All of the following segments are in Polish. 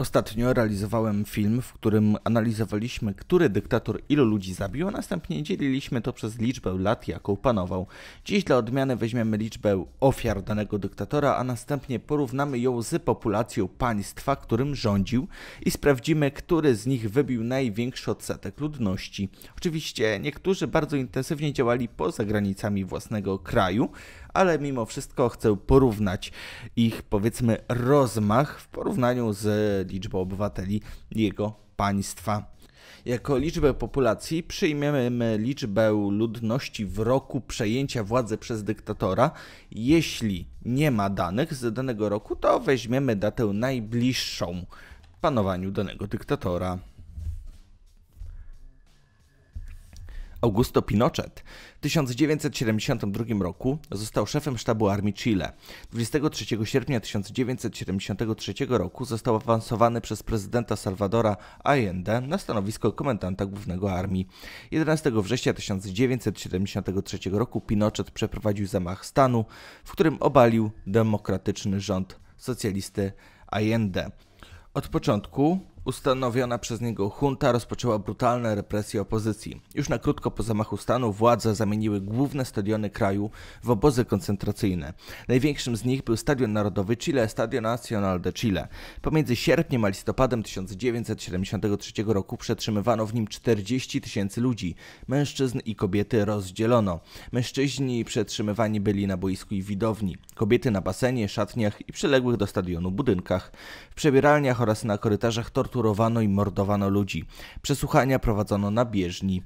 Ostatnio realizowałem film, w którym analizowaliśmy, który dyktator ilu ludzi zabił, a następnie dzieliliśmy to przez liczbę lat, jaką panował. Dziś dla odmiany weźmiemy liczbę ofiar danego dyktatora, a następnie porównamy ją z populacją państwa, którym rządził i sprawdzimy, który z nich wybił największy odsetek ludności. Oczywiście niektórzy bardzo intensywnie działali poza granicami własnego kraju, ale mimo wszystko chcę porównać ich, powiedzmy, rozmach w porównaniu z liczbą obywateli jego państwa. Jako liczbę populacji przyjmiemy liczbę ludności w roku przejęcia władzy przez dyktatora. Jeśli nie ma danych z danego roku, to weźmiemy datę najbliższą panowaniu danego dyktatora. Augusto Pinochet w 1972 roku został szefem sztabu armii Chile. 23 sierpnia 1973 roku został awansowany przez prezydenta Salvadora Allende na stanowisko komendanta głównego armii. 11 września 1973 roku Pinochet przeprowadził zamach stanu, w którym obalił demokratyczny rząd socjalisty Allende. Od początku Ustanowiona przez niego junta rozpoczęła brutalne represje opozycji. Już na krótko po zamachu stanu władze zamieniły główne stadiony kraju w obozy koncentracyjne. Największym z nich był Stadion Narodowy Chile, Stadio Nacional de Chile. Pomiędzy sierpniem a listopadem 1973 roku przetrzymywano w nim 40 tysięcy ludzi. Mężczyzn i kobiety rozdzielono. Mężczyźni przetrzymywani byli na boisku i widowni, kobiety na basenie, szatniach i przyległych do stadionu budynkach. W przebieralniach oraz na korytarzach tortur torturowano i mordowano ludzi. Przesłuchania prowadzono na bieżni.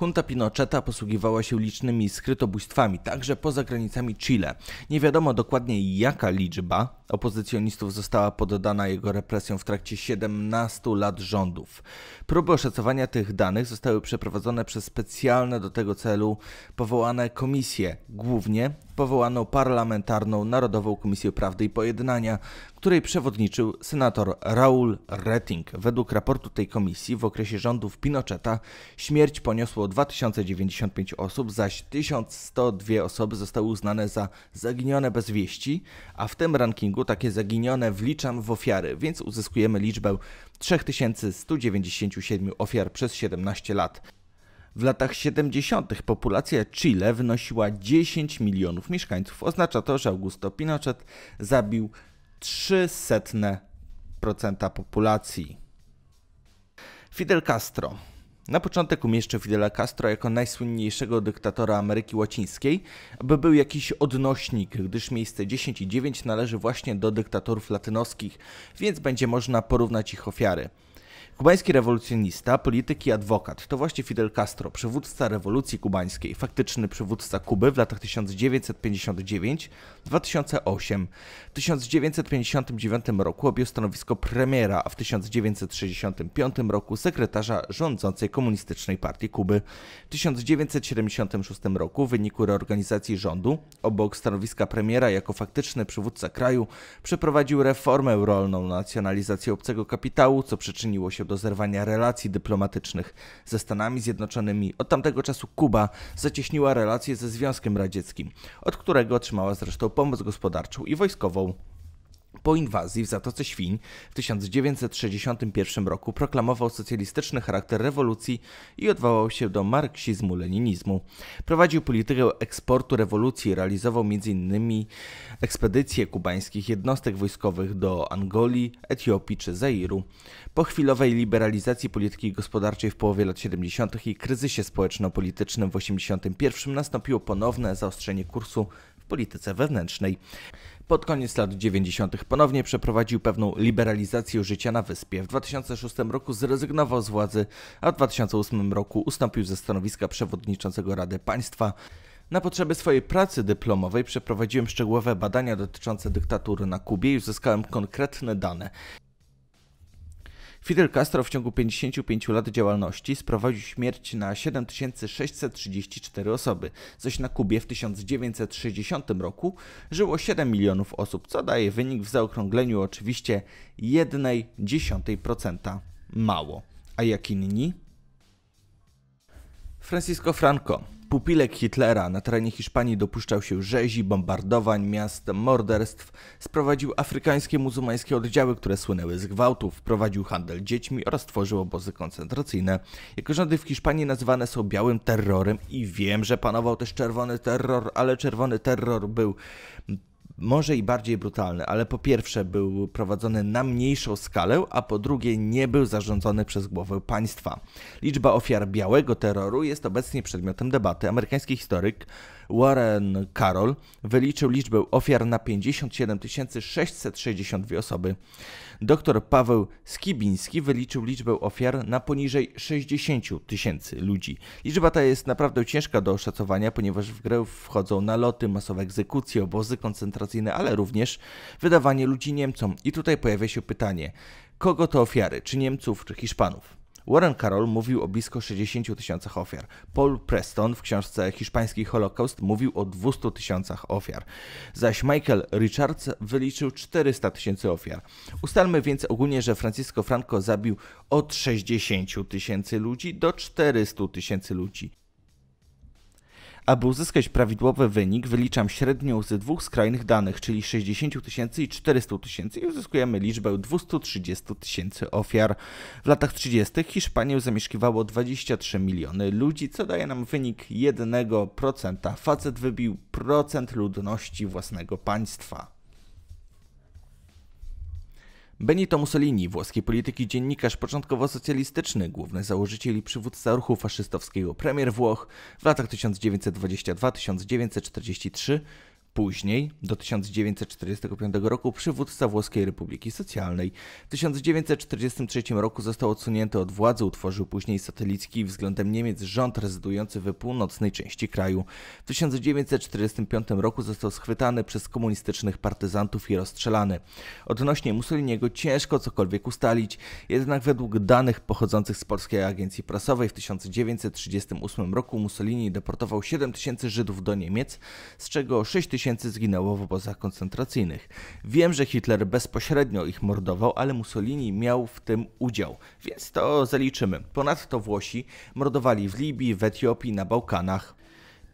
Junta Pinocheta posługiwała się licznymi skrytobójstwami, także poza granicami Chile. Nie wiadomo dokładnie jaka liczba, opozycjonistów została poddana jego represjom w trakcie 17 lat rządów. Próby oszacowania tych danych zostały przeprowadzone przez specjalne do tego celu powołane komisje, głównie powołaną Parlamentarną Narodową Komisję Prawdy i Pojednania, której przewodniczył senator Raul Retting. Według raportu tej komisji w okresie rządów Pinocheta śmierć poniosło 2095 osób, zaś 1102 osoby zostały uznane za zaginione bez wieści, a w tym rankingu takie zaginione wliczam w ofiary, więc uzyskujemy liczbę 3197 ofiar przez 17 lat. W latach 70. populacja Chile wynosiła 10 milionów mieszkańców. Oznacza to, że Augusto Pinochet zabił 300% populacji. Fidel Castro na początek umieszczę Fidela Castro jako najsłynniejszego dyktatora Ameryki Łacińskiej, aby był jakiś odnośnik, gdyż miejsce 10 i 9 należy właśnie do dyktatorów latynoskich, więc będzie można porównać ich ofiary. Kubański rewolucjonista, polityk i adwokat to właśnie Fidel Castro, przywódca rewolucji kubańskiej, faktyczny przywódca Kuby w latach 1959-2008. W 1959 roku objął stanowisko premiera, a w 1965 roku sekretarza rządzącej Komunistycznej Partii Kuby. W 1976 roku w wyniku reorganizacji rządu, obok stanowiska premiera jako faktyczny przywódca kraju, przeprowadził reformę rolną, nacjonalizację obcego kapitału, co przyczyniło się do zerwania relacji dyplomatycznych ze Stanami Zjednoczonymi. Od tamtego czasu Kuba zacieśniła relacje ze Związkiem Radzieckim, od którego otrzymała zresztą pomoc gospodarczą i wojskową po inwazji w Zatoce Świń w 1961 roku proklamował socjalistyczny charakter rewolucji i odwołał się do marksizmu-leninizmu. Prowadził politykę eksportu rewolucji, realizował m.in. ekspedycje kubańskich jednostek wojskowych do Angolii, Etiopii czy Zairu. Po chwilowej liberalizacji polityki gospodarczej w połowie lat 70. i kryzysie społeczno-politycznym w 1981 nastąpiło ponowne zaostrzenie kursu polityce wewnętrznej. Pod koniec lat 90. ponownie przeprowadził pewną liberalizację życia na wyspie. W 2006 roku zrezygnował z władzy, a w 2008 roku ustąpił ze stanowiska przewodniczącego Rady Państwa. Na potrzeby swojej pracy dyplomowej przeprowadziłem szczegółowe badania dotyczące dyktatury na Kubie i uzyskałem konkretne dane. Fidel Castro w ciągu 55 lat działalności sprowadził śmierć na 7634 osoby, zaś na Kubie w 1960 roku żyło 7 milionów osób, co daje wynik w zaokrągleniu oczywiście 1,1% mało. A jak inni? Francisco Franco pupilek Hitlera na terenie Hiszpanii dopuszczał się rzezi, bombardowań miast, morderstw, sprowadził afrykańskie muzułmańskie oddziały, które słynęły z gwałtów, prowadził handel dziećmi oraz tworzył obozy koncentracyjne. Jako rządy w Hiszpanii nazywane są białym terrorem i wiem, że panował też czerwony terror, ale czerwony terror był może i bardziej brutalny, ale po pierwsze był prowadzony na mniejszą skalę, a po drugie nie był zarządzony przez głowę państwa. Liczba ofiar białego terroru jest obecnie przedmiotem debaty. Amerykański historyk Warren Carroll wyliczył liczbę ofiar na 57 662 osoby. Dr Paweł Skibiński wyliczył liczbę ofiar na poniżej 60 tysięcy ludzi. Liczba ta jest naprawdę ciężka do oszacowania, ponieważ w grę wchodzą naloty, masowe egzekucje, obozy koncentracyjne, ale również wydawanie ludzi Niemcom. I tutaj pojawia się pytanie, kogo to ofiary, czy Niemców, czy Hiszpanów? Warren Carroll mówił o blisko 60 tysiącach ofiar. Paul Preston w książce Hiszpański Holokaust mówił o 200 tysiącach ofiar. Zaś Michael Richards wyliczył 400 tysięcy ofiar. Ustalmy więc ogólnie, że Francisco Franco zabił od 60 tysięcy ludzi do 400 tysięcy ludzi. Aby uzyskać prawidłowy wynik, wyliczam średnią z dwóch skrajnych danych, czyli 60 tysięcy i 400 tysięcy i uzyskujemy liczbę 230 tysięcy ofiar. W latach 30. Hiszpanię zamieszkiwało 23 miliony ludzi, co daje nam wynik 1%. Facet wybił procent ludności własnego państwa. Benito Mussolini, włoski polityk i dziennikarz początkowo socjalistyczny, główny założyciel i przywódca ruchu faszystowskiego, premier Włoch w latach 1922-1943 Później, do 1945 roku, przywódca Włoskiej Republiki Socjalnej. W 1943 roku został odsunięty od władzy, utworzył później satelicki względem Niemiec rząd rezydujący w północnej części kraju. W 1945 roku został schwytany przez komunistycznych partyzantów i rozstrzelany. Odnośnie Mussoliniego ciężko cokolwiek ustalić, jednak według danych pochodzących z Polskiej Agencji Prasowej w 1938 roku Mussolini deportował 7000 Żydów do Niemiec, z czego 6000 tysięcy zginęło w obozach koncentracyjnych. Wiem, że Hitler bezpośrednio ich mordował, ale Mussolini miał w tym udział, więc to zaliczymy. Ponadto Włosi mordowali w Libii, w Etiopii, na Bałkanach.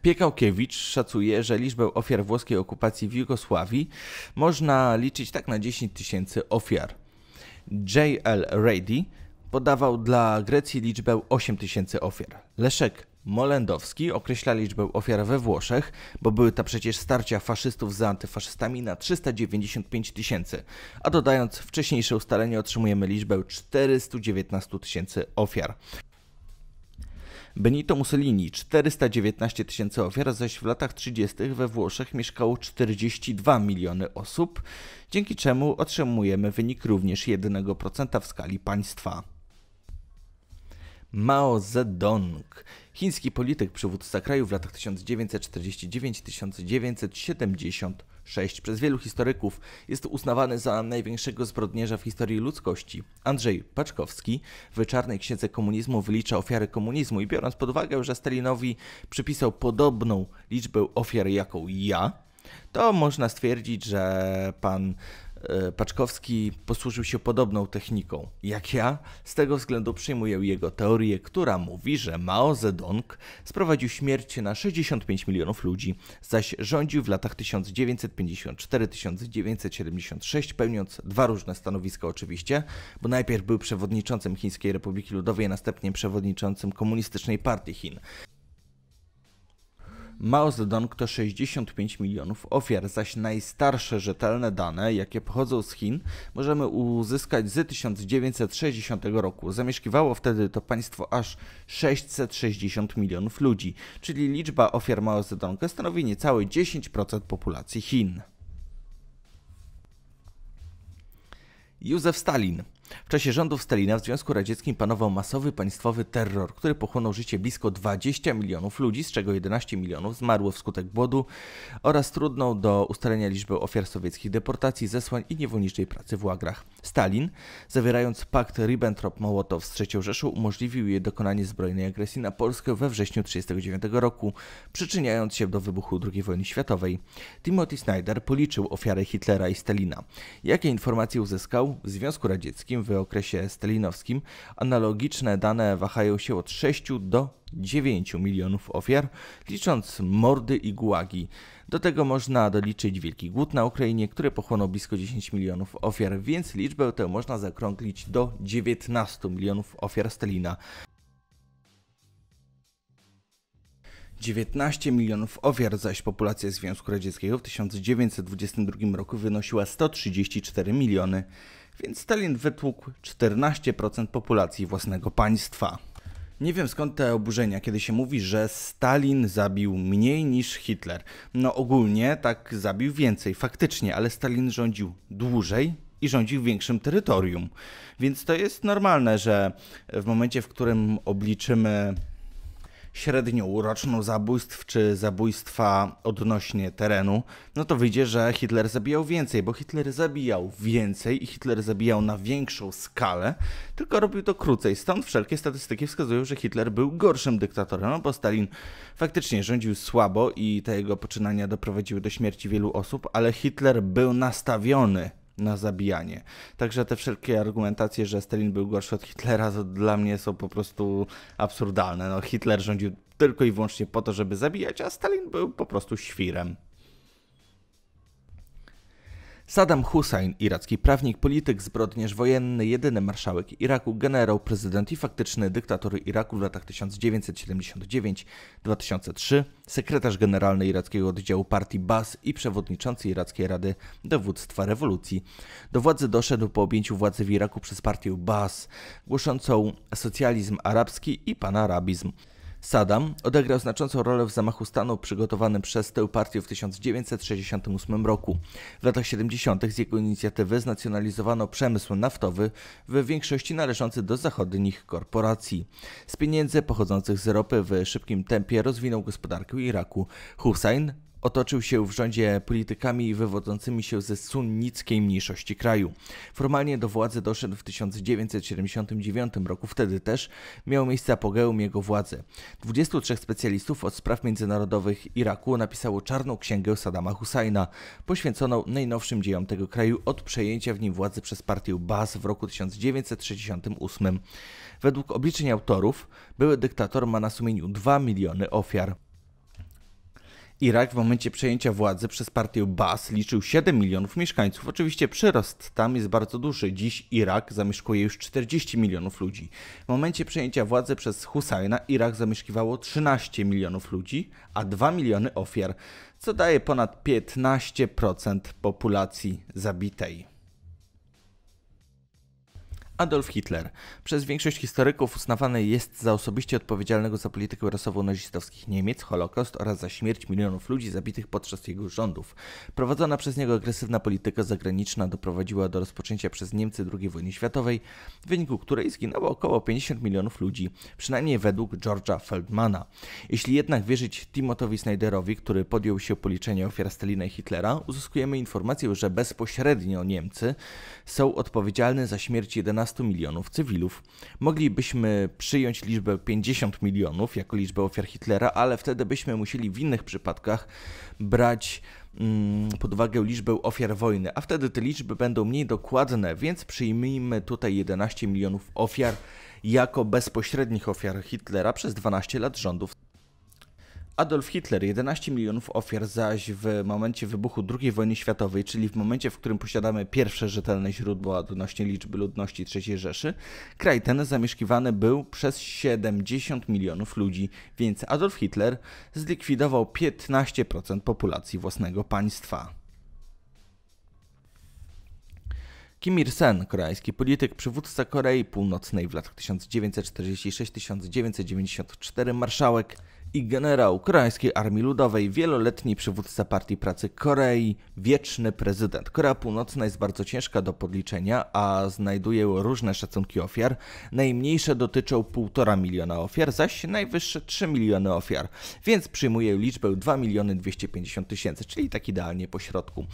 Piekałkiewicz szacuje, że liczbę ofiar włoskiej okupacji w Jugosławii można liczyć tak na 10 tysięcy ofiar. J.L. Rady podawał dla Grecji liczbę 8 tysięcy ofiar. Leszek Molendowski określa liczbę ofiar we Włoszech, bo były to przecież starcia faszystów za antyfaszystami na 395 tysięcy, a dodając wcześniejsze ustalenie otrzymujemy liczbę 419 tysięcy ofiar. Benito Mussolini 419 tysięcy ofiar, zaś w latach 30. we Włoszech mieszkało 42 miliony osób, dzięki czemu otrzymujemy wynik również 1% w skali państwa. Mao Zedong Chiński polityk, przywódca kraju w latach 1949-1976 przez wielu historyków jest uznawany za największego zbrodniarza w historii ludzkości. Andrzej Paczkowski w Czarnej Księdze Komunizmu wylicza ofiary komunizmu i biorąc pod uwagę, że Stalinowi przypisał podobną liczbę ofiar jaką ja, to można stwierdzić, że pan E, Paczkowski posłużył się podobną techniką jak ja, z tego względu przyjmuję jego teorię, która mówi, że Mao Zedong sprowadził śmierć na 65 milionów ludzi, zaś rządził w latach 1954-1976, pełniąc dwa różne stanowiska oczywiście, bo najpierw był przewodniczącym Chińskiej Republiki Ludowej, a następnie przewodniczącym Komunistycznej Partii Chin. Mao Zedong to 65 milionów ofiar, zaś najstarsze rzetelne dane, jakie pochodzą z Chin, możemy uzyskać z 1960 roku. Zamieszkiwało wtedy to państwo aż 660 milionów ludzi, czyli liczba ofiar Mao Zedonga stanowi niecałe 10% populacji Chin. Józef Stalin w czasie rządów Stalina w Związku Radzieckim panował masowy państwowy terror, który pochłonął życie blisko 20 milionów ludzi, z czego 11 milionów zmarło wskutek głodu oraz trudną do ustalenia liczbę ofiar sowieckich deportacji, zesłań i niewolniczej pracy w łagrach. Stalin, zawierając pakt Ribbentrop-Mołotow z III Rzeszą, umożliwił jej dokonanie zbrojnej agresji na Polskę we wrześniu 1939 roku, przyczyniając się do wybuchu II wojny światowej. Timothy Snyder policzył ofiary Hitlera i Stalina. Jakie informacje uzyskał? W Związku Radzieckim w okresie stalinowskim. Analogiczne dane wahają się od 6 do 9 milionów ofiar, licząc mordy i gułagi. Do tego można doliczyć Wielki Głód na Ukrainie, który pochłonął blisko 10 milionów ofiar, więc liczbę tę można zakrąglić do 19 milionów ofiar Stalina. 19 milionów ofiar, zaś populacja Związku Radzieckiego w 1922 roku wynosiła 134 miliony więc Stalin wytłukł 14% populacji własnego państwa. Nie wiem skąd te oburzenia, kiedy się mówi, że Stalin zabił mniej niż Hitler. No ogólnie tak zabił więcej, faktycznie, ale Stalin rządził dłużej i rządził większym terytorium. Więc to jest normalne, że w momencie, w którym obliczymy średnią uroczną zabójstw czy zabójstwa odnośnie terenu, no to wyjdzie, że Hitler zabijał więcej, bo Hitler zabijał więcej i Hitler zabijał na większą skalę, tylko robił to krócej. Stąd wszelkie statystyki wskazują, że Hitler był gorszym dyktatorem, no bo Stalin faktycznie rządził słabo i te jego poczynania doprowadziły do śmierci wielu osób, ale Hitler był nastawiony na zabijanie. Także te wszelkie argumentacje, że Stalin był gorszy od Hitlera, to dla mnie są po prostu absurdalne. No, Hitler rządził tylko i wyłącznie po to, żeby zabijać, a Stalin był po prostu świrem. Saddam Hussein, iracki prawnik, polityk, zbrodniarz wojenny, jedyny marszałek Iraku, generał, prezydent i faktyczny dyktator Iraku w latach 1979-2003, sekretarz generalny irackiego oddziału partii Bas i przewodniczący Irackiej Rady Dowództwa Rewolucji. Do władzy doszedł po objęciu władzy w Iraku przez partię Bas, głoszącą socjalizm arabski i panarabizm. Saddam odegrał znaczącą rolę w zamachu stanu przygotowanym przez tę partię w 1968 roku. W latach 70. z jego inicjatywy znacjonalizowano przemysł naftowy w większości należący do zachodnich korporacji. Z pieniędzy pochodzących z ropy w szybkim tempie rozwinął gospodarkę Iraku. Hussein otoczył się w rządzie politykami wywodzącymi się ze sunnickiej mniejszości kraju. Formalnie do władzy doszedł w 1979 roku, wtedy też miał miejsce apogeum jego władzy. 23 specjalistów od spraw międzynarodowych Iraku napisało czarną księgę Saddama Husajna, poświęconą najnowszym dziejom tego kraju od przejęcia w nim władzy przez partię Baaz w roku 1968. Według obliczeń autorów były dyktator ma na sumieniu 2 miliony ofiar. Irak w momencie przejęcia władzy przez partię Baas liczył 7 milionów mieszkańców. Oczywiście przyrost tam jest bardzo duży. Dziś Irak zamieszkuje już 40 milionów ludzi. W momencie przejęcia władzy przez Husajna Irak zamieszkiwało 13 milionów ludzi, a 2 miliony ofiar, co daje ponad 15% populacji zabitej. Adolf Hitler. Przez większość historyków uznawany jest za osobiście odpowiedzialnego za politykę rasowo-nazistowskich Niemiec, Holokaust oraz za śmierć milionów ludzi zabitych podczas jego rządów. Prowadzona przez niego agresywna polityka zagraniczna doprowadziła do rozpoczęcia przez Niemcy II wojny światowej, w wyniku której zginęło około 50 milionów ludzi, przynajmniej według George'a Feldmana. Jeśli jednak wierzyć Timotowi Snyderowi, który podjął się policzenia ofiar Stalina i Hitlera, uzyskujemy informację, że bezpośrednio Niemcy są odpowiedzialne za śmierć 11 12 milionów cywilów. Moglibyśmy przyjąć liczbę 50 milionów jako liczbę ofiar Hitlera, ale wtedy byśmy musieli w innych przypadkach brać mm, pod uwagę liczbę ofiar wojny, a wtedy te liczby będą mniej dokładne, więc przyjmijmy tutaj 11 milionów ofiar jako bezpośrednich ofiar Hitlera przez 12 lat rządów Adolf Hitler 11 milionów ofiar, zaś w momencie wybuchu II wojny światowej, czyli w momencie, w którym posiadamy pierwsze rzetelne źródła odnośnie liczby ludności III Rzeszy, kraj ten zamieszkiwany był przez 70 milionów ludzi, więc Adolf Hitler zlikwidował 15% populacji własnego państwa. Kim Il-sen, koreański polityk, przywódca Korei Północnej w latach 1946-1994, marszałek i generał Koreańskiej Armii Ludowej, wieloletni przywódca Partii Pracy Korei, wieczny prezydent. Korea Północna jest bardzo ciężka do podliczenia, a znajduje różne szacunki ofiar. Najmniejsze dotyczą 1,5 miliona ofiar, zaś najwyższe 3 miliony ofiar, więc przyjmuje liczbę 2 miliony 250 tysięcy, czyli tak idealnie po środku.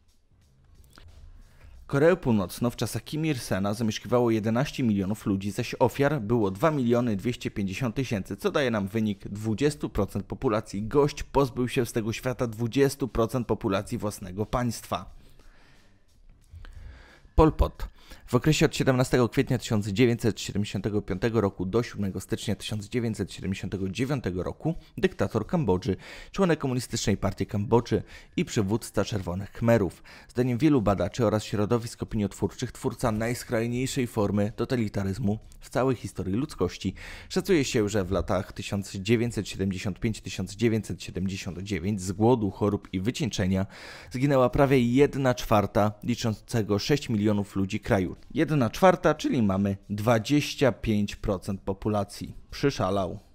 Koreę Północną w czasach Kim Il-sena zamieszkiwało 11 milionów ludzi, zaś ofiar było 2 miliony 250 tysięcy, co daje nam wynik 20% populacji. Gość pozbył się z tego świata 20% populacji własnego państwa. Pol Pot w okresie od 17 kwietnia 1975 roku do 7 stycznia 1979 roku dyktator Kambodży, członek Komunistycznej Partii Kambodży i przywódca Czerwonych Khmerów. Zdaniem wielu badaczy oraz środowisk opiniotwórczych twórca najskrajniejszej formy totalitaryzmu w całej historii ludzkości. Szacuje się, że w latach 1975-1979 z głodu, chorób i wycieńczenia zginęła prawie 1 czwarta liczącego 6 milionów ludzi kraju kraju. 1 czwarta, czyli mamy 25% populacji. Przyszalał.